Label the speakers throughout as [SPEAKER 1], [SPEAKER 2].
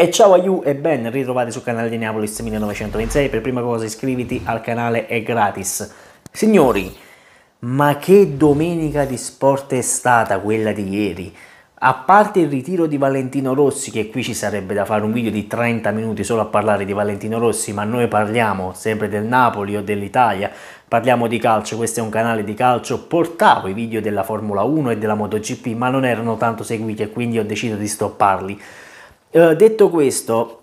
[SPEAKER 1] E ciao a you e ben ritrovati sul canale di Neapolis 1926, per prima cosa iscriviti al canale, è gratis. Signori, ma che domenica di sport è stata quella di ieri? A parte il ritiro di Valentino Rossi, che qui ci sarebbe da fare un video di 30 minuti solo a parlare di Valentino Rossi, ma noi parliamo sempre del Napoli o dell'Italia, parliamo di calcio, questo è un canale di calcio, portavo i video della Formula 1 e della MotoGP, ma non erano tanto seguiti e quindi ho deciso di stopparli. Eh, detto questo,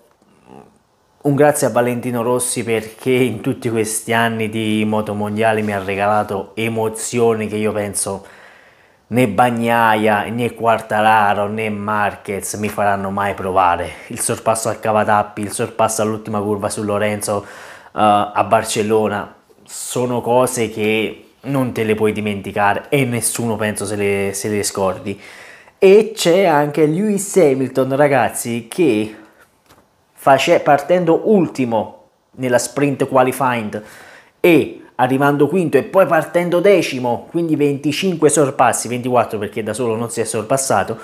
[SPEAKER 1] un grazie a Valentino Rossi perché in tutti questi anni di motomondiali mi ha regalato emozioni che io penso né Bagnaia né Quartararo né Marquez mi faranno mai provare. Il sorpasso a Cavatappi, il sorpasso all'ultima curva su Lorenzo uh, a Barcellona sono cose che non te le puoi dimenticare e nessuno penso se le, se le scordi. E c'è anche Lewis Hamilton, ragazzi, che face, partendo ultimo nella sprint qualifying e arrivando quinto e poi partendo decimo, quindi 25 sorpassi, 24 perché da solo non si è sorpassato,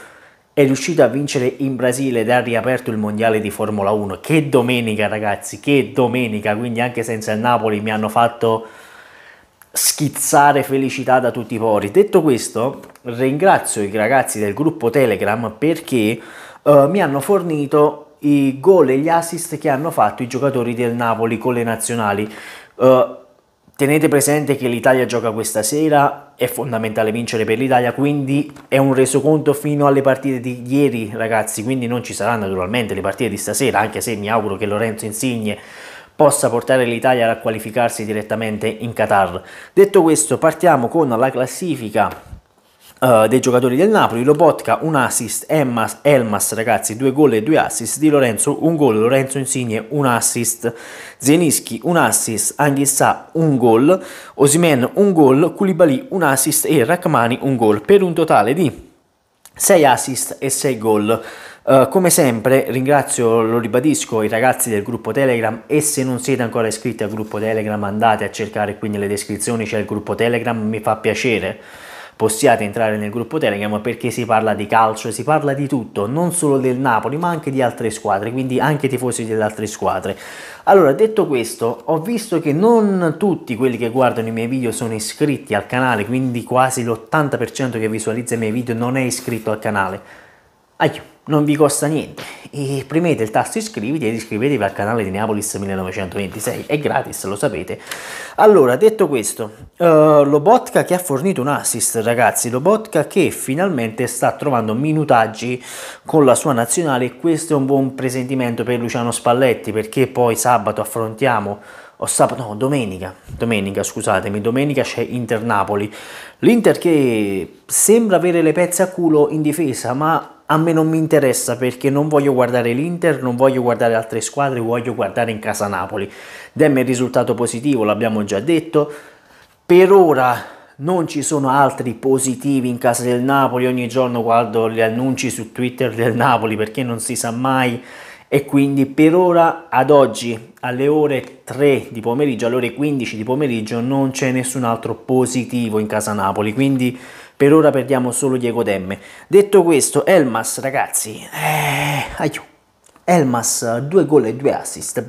[SPEAKER 1] è riuscito a vincere in Brasile ed ha riaperto il mondiale di Formula 1. Che domenica ragazzi, che domenica, quindi anche senza il Napoli mi hanno fatto schizzare felicità da tutti i pori. Detto questo, ringrazio i ragazzi del gruppo Telegram perché eh, mi hanno fornito i gol e gli assist che hanno fatto i giocatori del Napoli con le nazionali. Eh, tenete presente che l'Italia gioca questa sera, è fondamentale vincere per l'Italia, quindi è un resoconto fino alle partite di ieri, ragazzi, quindi non ci saranno naturalmente le partite di stasera, anche se mi auguro che Lorenzo Insigne possa portare l'Italia a qualificarsi direttamente in Qatar. Detto questo, partiamo con la classifica Uh, dei giocatori del Napoli, Lobotka un assist, Emmas, Elmas ragazzi due gol e due assist, Di Lorenzo un gol, Lorenzo Insigne un assist, Zenischi un assist, Anghissà un gol, Osimen un gol, Koulibaly un assist e Rachmani un gol per un totale di 6 assist e 6 gol. Eh, come sempre ringrazio, lo ribadisco, i ragazzi del gruppo Telegram e se non siete ancora iscritti al gruppo Telegram andate a cercare qui nelle descrizioni, c'è il gruppo Telegram, mi fa piacere possiate entrare nel gruppo Telegram perché si parla di calcio, si parla di tutto, non solo del Napoli ma anche di altre squadre, quindi anche tifosi delle altre squadre. Allora, detto questo, ho visto che non tutti quelli che guardano i miei video sono iscritti al canale, quindi quasi l'80% che visualizza i miei video non è iscritto al canale. Aiuto! non vi costa niente e premete il tasto iscriviti ed iscrivetevi al canale di Neapolis 1926 è gratis lo sapete allora detto questo uh, Lobotka che ha fornito un assist ragazzi Lobotka che finalmente sta trovando minutaggi con la sua nazionale e questo è un buon presentimento per Luciano Spalletti perché poi sabato affrontiamo o sabato, no, domenica, domenica scusatemi, domenica c'è Inter-Napoli. L'Inter che sembra avere le pezze a culo in difesa, ma a me non mi interessa perché non voglio guardare l'Inter, non voglio guardare altre squadre, voglio guardare in casa Napoli. Demme il risultato positivo, l'abbiamo già detto. Per ora non ci sono altri positivi in casa del Napoli, ogni giorno guardo gli annunci su Twitter del Napoli perché non si sa mai e quindi per ora ad oggi alle ore 3 di pomeriggio, alle ore 15 di pomeriggio non c'è nessun altro positivo in casa Napoli, quindi per ora perdiamo solo Diego Demme. Detto questo, Elmas ragazzi, eh, aiuto. Elmas, due gol e due assist,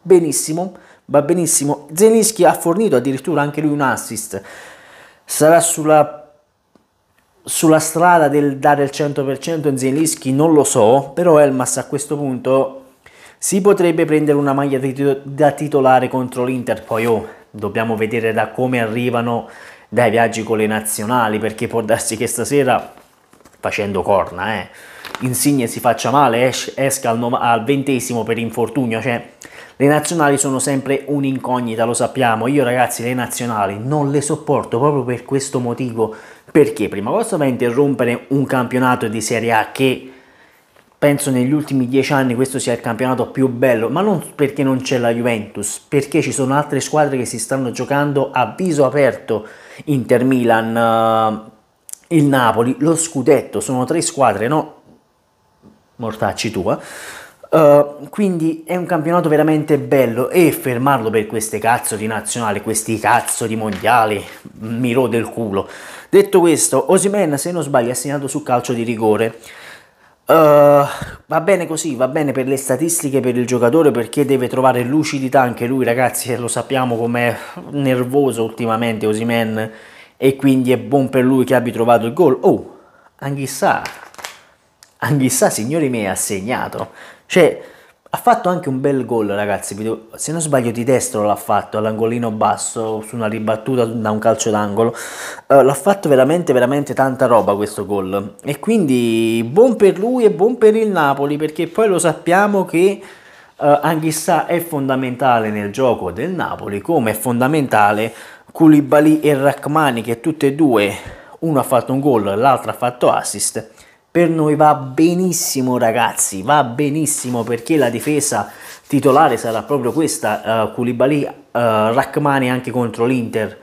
[SPEAKER 1] benissimo, va benissimo. Zelinski ha fornito addirittura anche lui un assist, sarà sulla sulla strada del dare il 100% in Zielinski non lo so, però Elmas a questo punto si potrebbe prendere una maglia da titolare contro l'Inter, poi oh, dobbiamo vedere da come arrivano dai viaggi con le nazionali, perché può darsi che stasera, facendo corna, eh, Insigne si faccia male, esca al, al ventesimo per infortunio, cioè le nazionali sono sempre un'incognita, lo sappiamo, io ragazzi le nazionali non le sopporto proprio per questo motivo, perché prima cosa va a interrompere un campionato di Serie A che penso negli ultimi dieci anni questo sia il campionato più bello, ma non perché non c'è la Juventus, perché ci sono altre squadre che si stanno giocando a viso aperto, Inter Milan, eh, il Napoli, lo Scudetto, sono tre squadre, no? Mortacci tua. Uh, quindi è un campionato veramente bello e fermarlo per queste cazzo di nazionale, questi cazzo di mondiali, mi rode il culo. Detto questo, Osimen se non sbaglio ha segnato su calcio di rigore. Uh, va bene così, va bene per le statistiche, per il giocatore perché deve trovare lucidità anche lui, ragazzi, lo sappiamo com'è nervoso ultimamente Osimen e quindi è buon per lui che abbia trovato il gol. Oh, anche anche Anghissà signori miei ha segnato, cioè ha fatto anche un bel gol, ragazzi. Se non sbaglio, di destro l'ha fatto all'angolino basso su una ribattuta da un calcio d'angolo. Uh, l'ha fatto veramente, veramente tanta roba questo gol. E quindi buon per lui e buon per il Napoli, perché poi lo sappiamo che. Uh, Anghissà è fondamentale nel gioco del Napoli, come è fondamentale Koulibaly e Rachmani, che tutte e due, uno ha fatto un gol, e l'altro ha fatto assist per noi va benissimo ragazzi, va benissimo perché la difesa titolare sarà proprio questa, uh, Koulibaly, uh, eh, Rachmani anche contro l'Inter.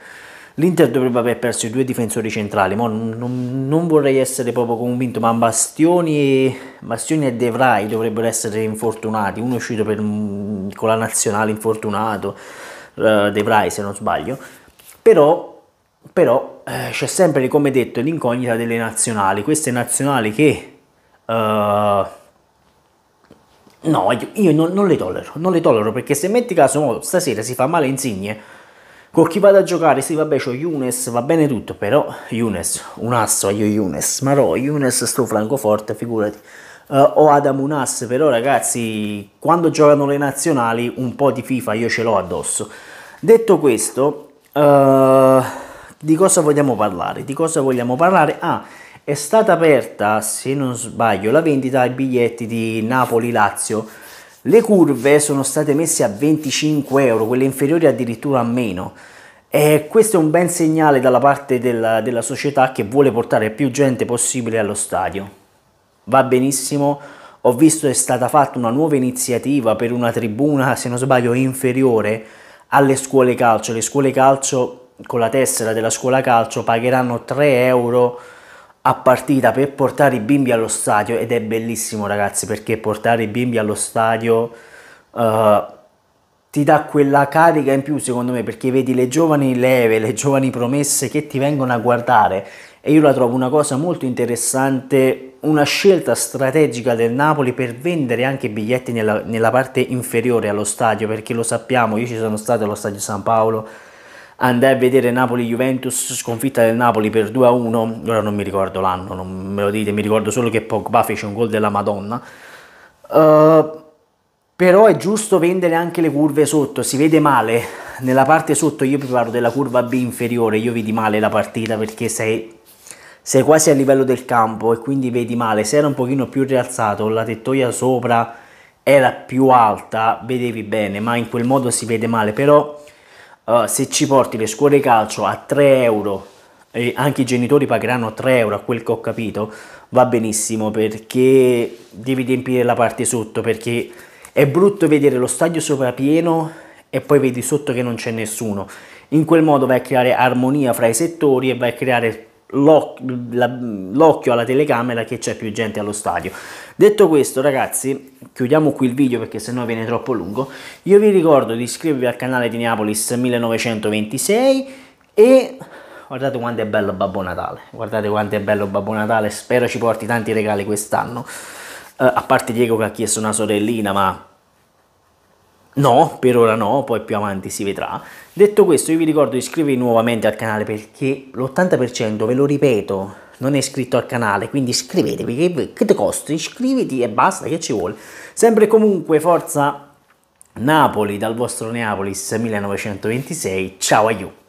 [SPEAKER 1] L'Inter dovrebbe aver perso i due difensori centrali, non, non, non, vorrei essere proprio convinto, ma Bastioni e, Bastioni e De Vrij dovrebbero essere infortunati, uno è uscito per, mm, con la nazionale infortunato, uh, De Vrij se non sbaglio, però, però eh, c'è sempre, come detto, l'incognita delle nazionali. Queste nazionali che... Uh, No, io, non, non, le tollero, non le tollero perché se metti caso no, stasera si fa male Insigne, con chi vado a giocare, sì vabbè c'ho Younes, va bene tutto, però Younes, un asso io Younes, ma no, Younes sto francoforte, figurati. Uh, eh, o Adam Unas, però ragazzi, quando giocano le nazionali un po' di FIFA io ce l'ho addosso. Detto questo, uh, di cosa vogliamo parlare? Di cosa vogliamo parlare? Ah, è stata aperta, se non sbaglio, la vendita ai biglietti di Napoli-Lazio. Le curve sono state messe a 25 euro, quelle inferiori addirittura a meno. E questo è un ben segnale dalla parte della, della società che vuole portare più gente possibile allo stadio. Va benissimo, ho visto è stata fatta una nuova iniziativa per una tribuna, se non sbaglio, inferiore alle scuole calcio. Le scuole calcio con la tessera della scuola calcio pagheranno 3 euro a partita per portare i bimbi allo stadio ed è bellissimo ragazzi perché portare i bimbi allo stadio uh, ti dà quella carica in più secondo me perché vedi le giovani leve, le giovani promesse che ti vengono a guardare e io la trovo una cosa molto interessante, una scelta strategica del Napoli per vendere anche i biglietti nella, nella parte inferiore allo stadio perché lo sappiamo, io ci sono stato allo stadio San Paolo andai a vedere Napoli-Juventus, sconfitta del Napoli per 2-1, ora non mi ricordo l'anno, non me lo dite, mi ricordo solo che Pogba fece un gol della Madonna. Uh, però è giusto vendere anche le curve sotto, si vede male, nella parte sotto io vi parlo della curva B inferiore, io vedi male la partita perché sei, sei quasi a livello del campo e quindi vedi male, se era un pochino più rialzato, la tettoia sopra era più alta, vedevi bene, ma in quel modo si vede male, però se ci porti le scuole calcio a 3 euro e anche i genitori pagheranno 3 euro a quel che ho capito, va benissimo perché devi riempire la parte sotto perché è brutto vedere lo stadio sopra pieno e poi vedi sotto che non c'è nessuno. In quel modo vai a creare armonia fra i settori e vai a creare l'occhio alla telecamera che c'è più gente allo stadio. Detto questo ragazzi, chiudiamo qui il video perché sennò viene troppo lungo. Io vi ricordo di iscrivervi al canale di Neapolis 1926 e guardate quanto è bello Babbo Natale, guardate quanto è bello Babbo Natale, spero ci porti tanti regali quest'anno. Eh, a parte Diego che ha chiesto una sorellina, ma No, per ora no, poi più avanti si vedrà. Detto questo, io vi ricordo di iscrivervi nuovamente al canale perché l'80%, ve lo ripeto, non è iscritto al canale, quindi iscrivetevi, che, che ti costa? Iscriviti e basta, che ci vuole. Sempre e comunque, forza Napoli dal vostro Neapolis 1926, ciao aiuto!